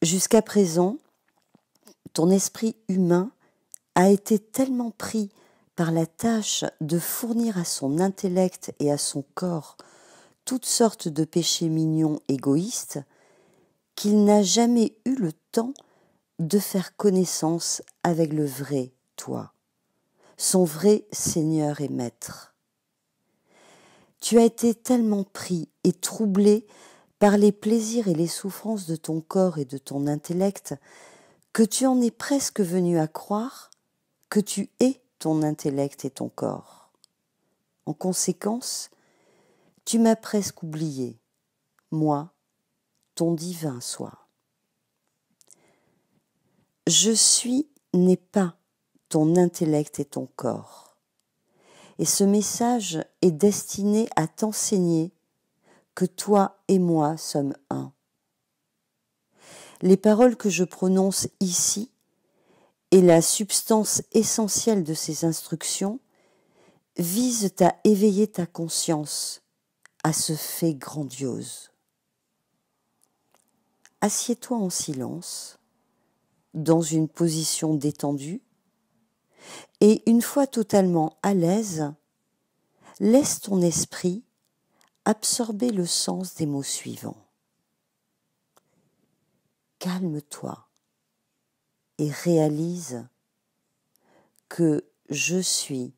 Jusqu'à présent, ton esprit humain a été tellement pris par la tâche de fournir à son intellect et à son corps toutes sortes de péchés mignons égoïstes qu'il n'a jamais eu le temps de faire connaissance avec le vrai toi, son vrai Seigneur et Maître. Tu as été tellement pris et troublé par les plaisirs et les souffrances de ton corps et de ton intellect, que tu en es presque venu à croire que tu es ton intellect et ton corps. En conséquence, tu m'as presque oublié, moi, ton divin soi. Je suis n'est pas ton intellect et ton corps. Et ce message est destiné à t'enseigner que toi et moi sommes un. Les paroles que je prononce ici et la substance essentielle de ces instructions visent à éveiller ta conscience à ce fait grandiose. Assieds-toi en silence, dans une position détendue, et une fois totalement à l'aise, laisse ton esprit absorbez le sens des mots suivants. Calme-toi et réalise que je suis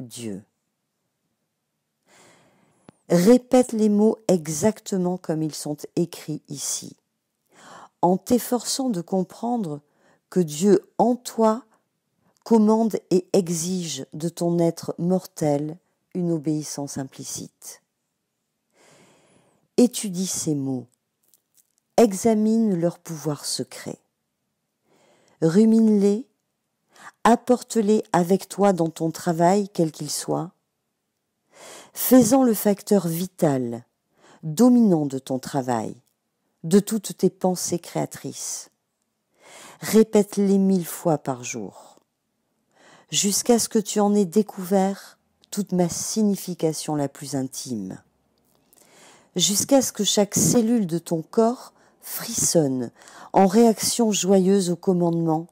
Dieu. Répète les mots exactement comme ils sont écrits ici, en t'efforçant de comprendre que Dieu en toi commande et exige de ton être mortel une obéissance implicite. Étudie ces mots, examine leur pouvoir secret, rumine-les, apporte-les avec toi dans ton travail, quel qu'il soit, fais-en le facteur vital, dominant de ton travail, de toutes tes pensées créatrices. Répète-les mille fois par jour, jusqu'à ce que tu en aies découvert toute ma signification la plus intime jusqu'à ce que chaque cellule de ton corps frissonne en réaction joyeuse au commandement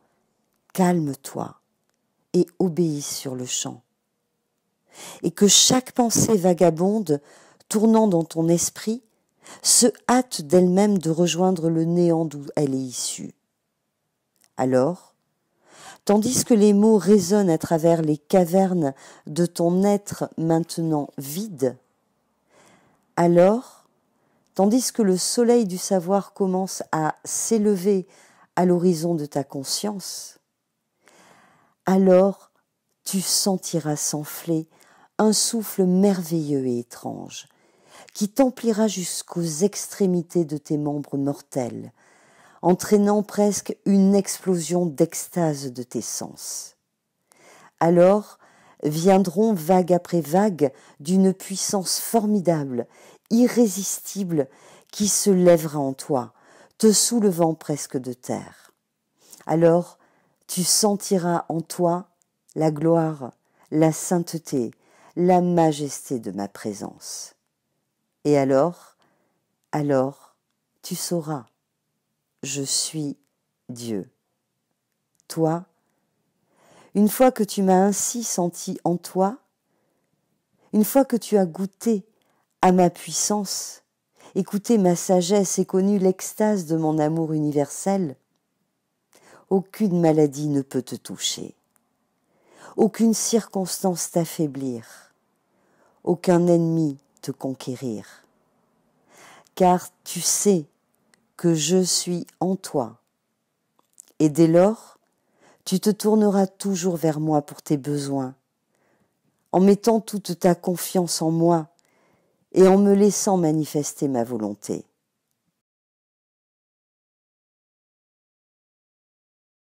Calme-toi et obéis sur le champ. Et que chaque pensée vagabonde, tournant dans ton esprit, se hâte d'elle-même de rejoindre le néant d'où elle est issue. Alors, tandis que les mots résonnent à travers les cavernes de ton être maintenant vide, alors, tandis que le soleil du savoir commence à s'élever à l'horizon de ta conscience, alors tu sentiras s'enfler un souffle merveilleux et étrange, qui t'emplira jusqu'aux extrémités de tes membres mortels, entraînant presque une explosion d'extase de tes sens. Alors, viendront vague après vague d'une puissance formidable, irrésistible, qui se lèvera en toi, te soulevant presque de terre. Alors tu sentiras en toi la gloire, la sainteté, la majesté de ma présence. Et alors, alors tu sauras, je suis Dieu. Toi, une fois que tu m'as ainsi senti en toi, une fois que tu as goûté à ma puissance, écouté ma sagesse et connu l'extase de mon amour universel, aucune maladie ne peut te toucher, aucune circonstance t'affaiblir, aucun ennemi te conquérir, car tu sais que je suis en toi, et dès lors tu te tourneras toujours vers moi pour tes besoins, en mettant toute ta confiance en moi et en me laissant manifester ma volonté.